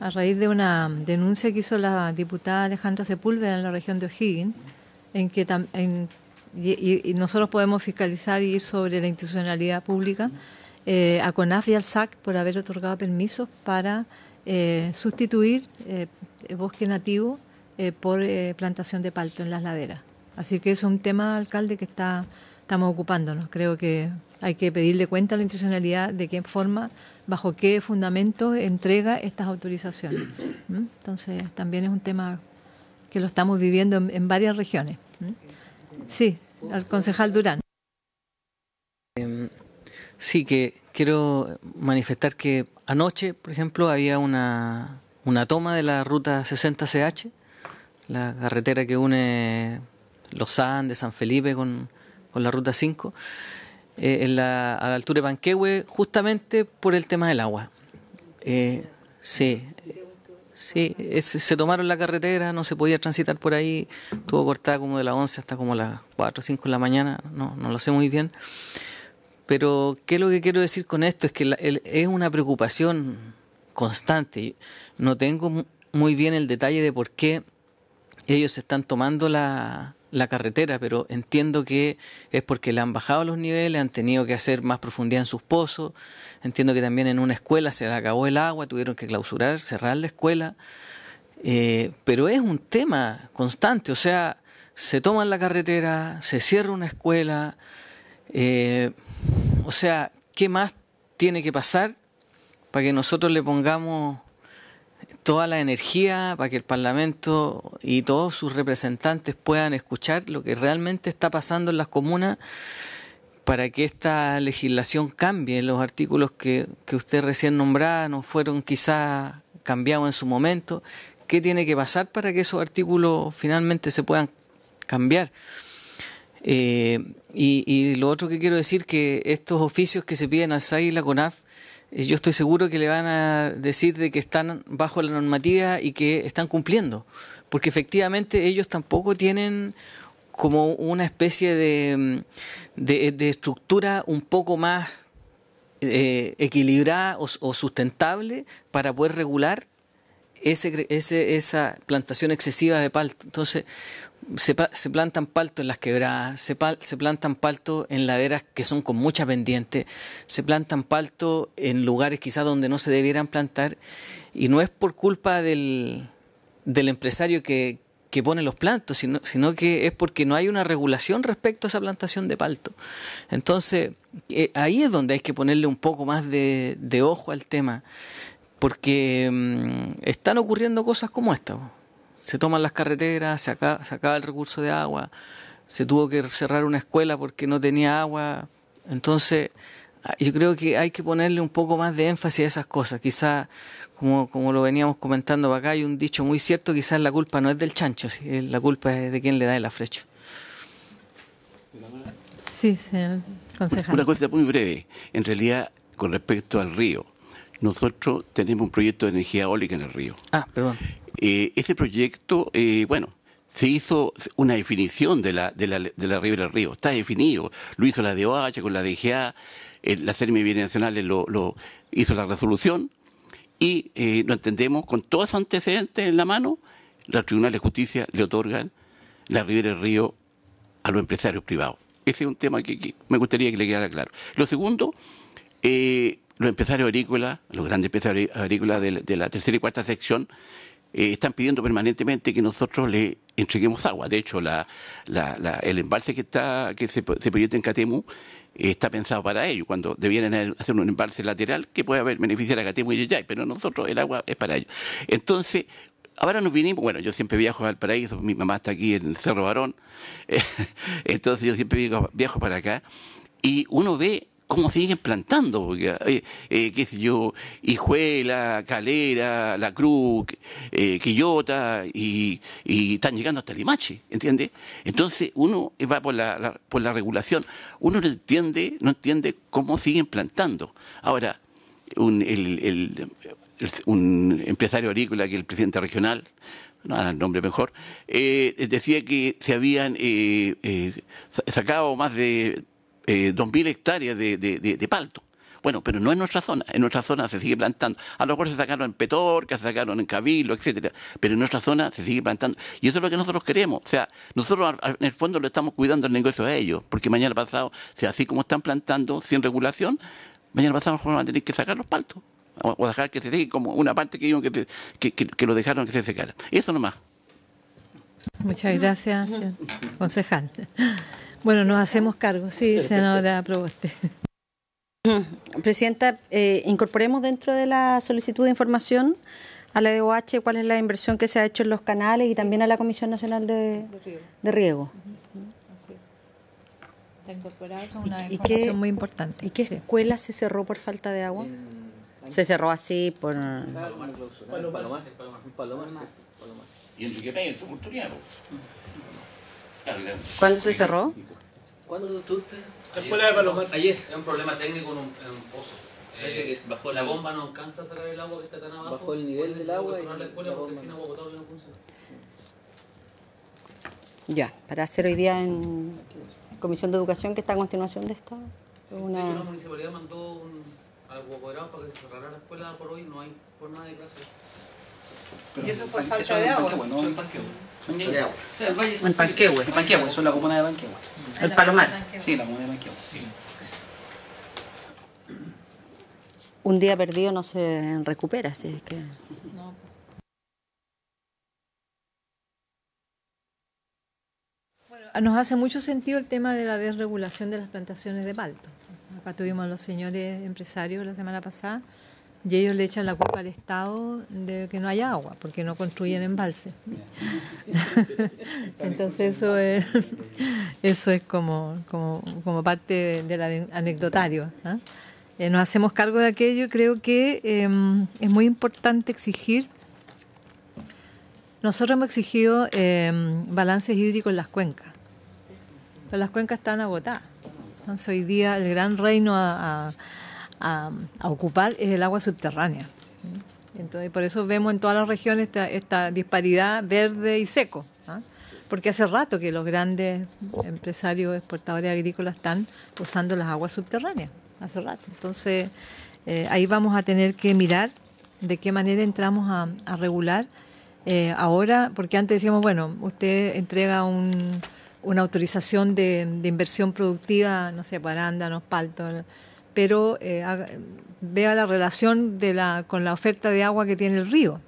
a raíz de una denuncia que hizo la diputada Alejandra Sepúlveda en la región de O'Higgins, en que y, nosotros podemos fiscalizar y ir sobre la institucionalidad pública eh, a CONAF y al SAC por haber otorgado permisos para eh, sustituir eh, bosque nativo por plantación de palto en las laderas. Así que es un tema, alcalde, que está, estamos ocupándonos. Creo que hay que pedirle cuenta a la institucionalidad de qué forma, bajo qué fundamento entrega estas autorizaciones. Entonces, también es un tema que lo estamos viviendo en, varias regiones. Sí, al concejal Durán.
Em, sí, que quiero manifestar que anoche, por ejemplo, había una, toma de la ruta 60CH, la carretera que une Los de San Felipe con, con la ruta 5. Eh, a la altura de Panquehue, justamente por el tema del agua. Eh, sí, sí se tomaron la carretera, no se podía transitar por ahí, estuvo cortada como de las 11 hasta como las 4 o 5 de la mañana, no, lo sé muy bien. Pero, ¿qué es lo que quiero decir con esto? Es que es una preocupación constante. No tengo muy bien el detalle de por qué ellos están tomando la, la carretera, pero entiendo que es porque le han bajado los niveles, han tenido que hacer más profundidad en sus pozos, entiendo que también en una escuela se acabó el agua, tuvieron que clausurar, cerrar la escuela, eh, pero es un tema constante, o sea, se toma la carretera, se cierra una escuela, eh, o sea, ¿qué más tiene que pasar para que nosotros le pongamos toda la energía para que el Parlamento y todos sus representantes puedan escuchar lo que realmente está pasando en las comunas para que esta legislación cambie. Los artículos que, usted recién nombraba no fueron quizás cambiados en su momento. ¿Qué tiene que pasar para que esos artículos finalmente se puedan cambiar? Eh, y, lo otro que quiero decir que estos oficios que se piden a SAI y la CONAF eh, yo estoy seguro que le van a decir de que están bajo la normativa y que están cumpliendo, porque efectivamente ellos tampoco tienen como una especie de, mm, de, estructura un poco más eh, equilibrada o sustentable para poder regular ese, ese, esa plantación excesiva de palto. Entonces, se, plantan palto en las quebradas, se, plantan palto en laderas que son con mucha pendiente, se plantan palto en lugares quizás donde no se debieran plantar, y no es por culpa del, del empresario que, que pone los plantos, sino, que es porque no hay una regulación respecto a esa plantación de palto. Entonces, eh, ahí es donde hay que ponerle un poco más de ojo al tema porque mm, están ocurriendo cosas como esta. Se toman las carreteras, se acaba, el recurso de agua, se tuvo que cerrar una escuela porque no tenía agua. Entonces, ah, yo creo que hay que ponerle un poco más de énfasis a esas cosas. Quizás, como, lo veníamos comentando acá, hay un dicho muy cierto, quizás la culpa no es del chancho, ¿sí? la culpa es de quien le da el afrecho. Sí, señor concejal. Una
cosa muy breve. En realidad, con respecto al río, nosotros tenemos un proyecto de energía eólica en el río. Ah, perdón. Eh, ese proyecto, eh, bueno, se hizo una definición de la, de la, ribera del río. Está definido. Lo hizo la DOH con la DGA, eh, la CERMI Bienes lo, lo, hizo la resolución y eh, lo entendemos con todos esos antecedentes en la mano. Los tribunales de justicia le otorgan la ribera del río a los empresarios privados. Ese es un tema que, me gustaría que le quedara claro. Lo segundo, los empresarios agrícolas, los grandes empresarios agrícolas de, la tercera y cuarta sección, eh, están pidiendo permanentemente que nosotros le entreguemos agua. De hecho, el embalse que, está, que se, proyecta en Catemu eh, está pensado para ellos, cuando debieran hacer un embalse lateral que puede haber beneficiar a Catemu y Yayay, pero nosotros el agua es para ellos. Entonces, ahora nos vinimos, bueno, yo siempre viajo al paraíso, mi mamá está aquí en Cerro Barón, entonces yo siempre viajo para acá, y uno ve cómo siguen plantando, eh, eh, qué sé yo, Hijuela, Calera, La Cruz, eh, Quillota, y, están llegando hasta Limache, ¿entiendes? Entonces uno va por la, regulación, uno no entiende, no entiende cómo siguen plantando. Ahora, un, el, el, un empresario agrícola que el presidente regional, no el nombre mejor, decía que se habían sacado más de eh, 2.000 hectáreas de, palto. Bueno, pero no en nuestra zona. En nuestra zona se sigue plantando. A lo mejor se sacaron en Petorca, se sacaron en Cabildo, etcétera. Pero en nuestra zona se sigue plantando. Y eso es lo que nosotros queremos. O sea, nosotros en el fondo lo estamos cuidando el negocio a ellos. Porque mañana pasado, sea, así como están plantando sin regulación, mañana pasado van a tener que sacar los paltos. O dejar que se deje como una parte que, que, que, que lo dejaron que se secara. Eso nomás.
Muchas gracias,
concejal. Bueno, nos hacemos cargo, sí, senadora aprobaste. Mm, presidenta, eh, incorporemos dentro de la solicitud de información a la DOH cuál es la inversión que se ha hecho en los canales y también a la Comisión Nacional de,
Riego. Está incorporada, es una muy
importante. ¿Y qué escuela se cerró por falta de agua? Eh, se cerró así por... Palomar,
Palomar, y
¿Cuándo se cerró?
¿Cuándo tú te.? de Ayer. Es un problema técnico en un, pozo. Parece eh, que la, bomba, no alcanza a sacar el agua que está tan abajo. Bajó el nivel del agua. Y la escuela porque sin agua potable no funciona.
Ya, para hacer hoy día en Comisión de Educación, que está a continuación de esta.
Una... De hecho, la municipalidad
mandó un, algo apoderado para que se cerrara la escuela por hoy, no hay por nada de clases
y eso por falta de agua. Panquehue, ¿no? en Panquehue.
de O sea, el valle en Panquehue. eso es la comuna de Panquehue. El Palomar. Sí, la comuna de Panquehue. Sí.
Un día perdido no se recupera, así es que...
No.
Bueno, nos hace mucho sentido el tema de la desregulación de las plantaciones de palto. Acá tuvimos a los señores empresarios la semana pasada y ellos le echan la culpa al Estado de que no haya agua, porque no construyen embalse. Entonces eso es, eso es como, como, parte del anecdotario. ¿ah? Eh, nos hacemos cargo de aquello y creo que em, es muy importante exigir. Nosotros hemos exigido em, balances hídricos en las cuencas, pero las cuencas están agotadas. Entonces hoy día el gran reino ha... a a, ocupar es el agua subterránea. Entonces, por eso vemos en todas las regiones esta, disparidad verde y seco, ¿ah? porque hace rato que los grandes empresarios exportadores agrícolas están usando las aguas subterráneas, hace rato. Entonces, eh, ahí vamos a tener que mirar de qué manera entramos a, regular eh, ahora, porque antes decíamos, bueno, usted entrega una autorización de, inversión productiva, no sé, para no palto pero eh, vea la relación con la oferta de agua que tiene el río.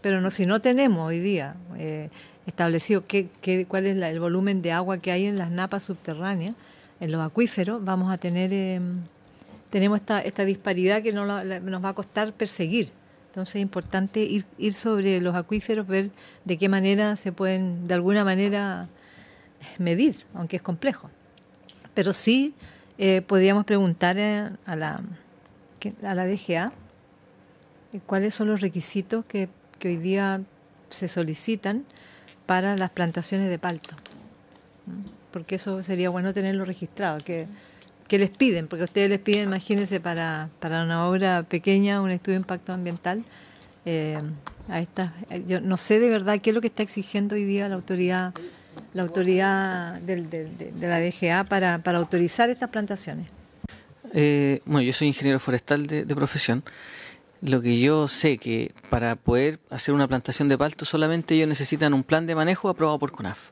Pero si no tenemos hoy día eh, establecido qué, cuál es el volumen de agua que hay en las napas subterráneas, en los acuíferos, vamos a tener, eh, tenemos esta, disparidad que nos va a costar perseguir. Entonces es importante ir, sobre los acuíferos, ver de qué manera se pueden, de alguna manera, medir, aunque es complejo. Pero sí eh, podríamos preguntar eh, a la, a la DGA eh, cuáles son los requisitos que, hoy día se solicitan para las plantaciones de palto. Porque eso sería bueno tenerlo registrado, que, les piden, porque ustedes les piden, imagínense, para, para una obra pequeña, un estudio de impacto ambiental, a estas, yo no sé de verdad qué es lo que está exigiendo hoy día la autoridad la autoridad de, la DGA para, autorizar estas plantaciones?
Eh, bueno, yo soy ingeniero forestal de, profesión. Lo que yo sé que para poder hacer una plantación de palto solamente ellos necesitan un plan de manejo aprobado por CONAF.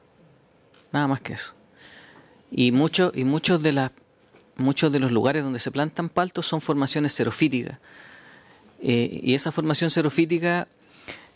Nada más que eso. Y, mucho, y muchos, de las, muchos de los lugares donde se plantan palto son formaciones xerofíticas. Eh, y esa formación xerofítica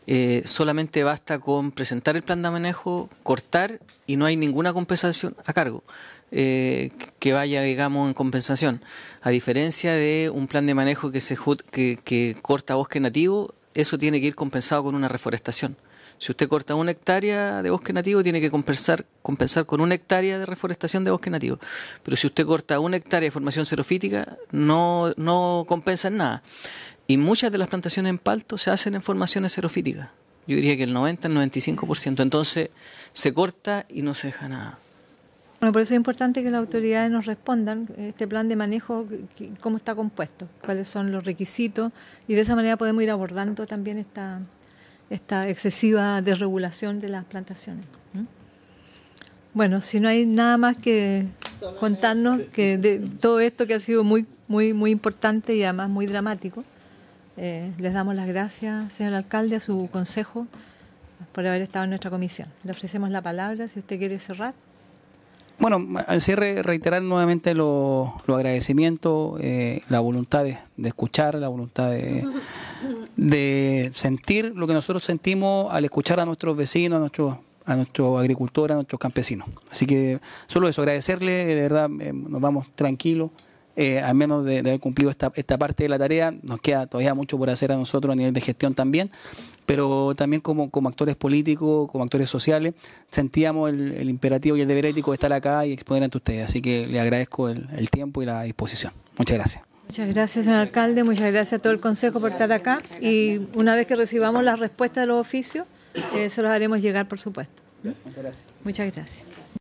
eh, solamente basta con presentar el plan de manejo, cortar y no hay ninguna compensación a cargo eh, que vaya, digamos, en compensación. A diferencia de un plan de manejo que, se, que, corta bosque nativo, eso tiene que ir compensado con una reforestación. Si usted corta una hectárea de bosque nativo, tiene que compensar, compensar con una hectárea de reforestación de bosque nativo. Pero si usted corta una hectárea de formación xerofítica, no, no compensa en nada. Y muchas de las plantaciones en palto se hacen en formaciones xerofíticas. Yo diría que el 90, el 95%. Entonces se corta y no se deja nada.
Bueno, por eso es importante que las autoridades nos respondan este plan de manejo, cómo está compuesto, cuáles son los requisitos y de esa manera podemos ir abordando también esta, esta excesiva desregulación de las plantaciones. Bueno, si no hay nada más que contarnos que de todo esto que ha sido muy, muy, muy importante y además muy dramático. Eh, les damos las gracias, señor alcalde, a su consejo por haber estado en nuestra comisión. Le ofrecemos la palabra si usted quiere cerrar.
Bueno, al cierre reiterar nuevamente los agradecimientos, eh, la voluntad de, escuchar, la voluntad de, de, sentir lo que nosotros sentimos al escuchar a nuestros vecinos, a nuestros a agricultores, a nuestros campesinos. Así que solo eso, agradecerle, de verdad eh, nos vamos tranquilos. Eh, al menos de, haber cumplido esta, esta parte de la tarea. Nos queda todavía mucho por hacer a nosotros a nivel de gestión también, pero también como, como actores políticos, como actores sociales, sentíamos el, imperativo y el deber ético de estar acá y exponer ante ustedes. Así que le agradezco el, tiempo y la disposición. Muchas gracias.
Muchas gracias, señor alcalde. Muchas gracias a todo el Consejo por estar acá. Y una vez que recibamos las respuestas de los oficios, eh, se los haremos llegar, por supuesto.
gracias. Muchas gracias.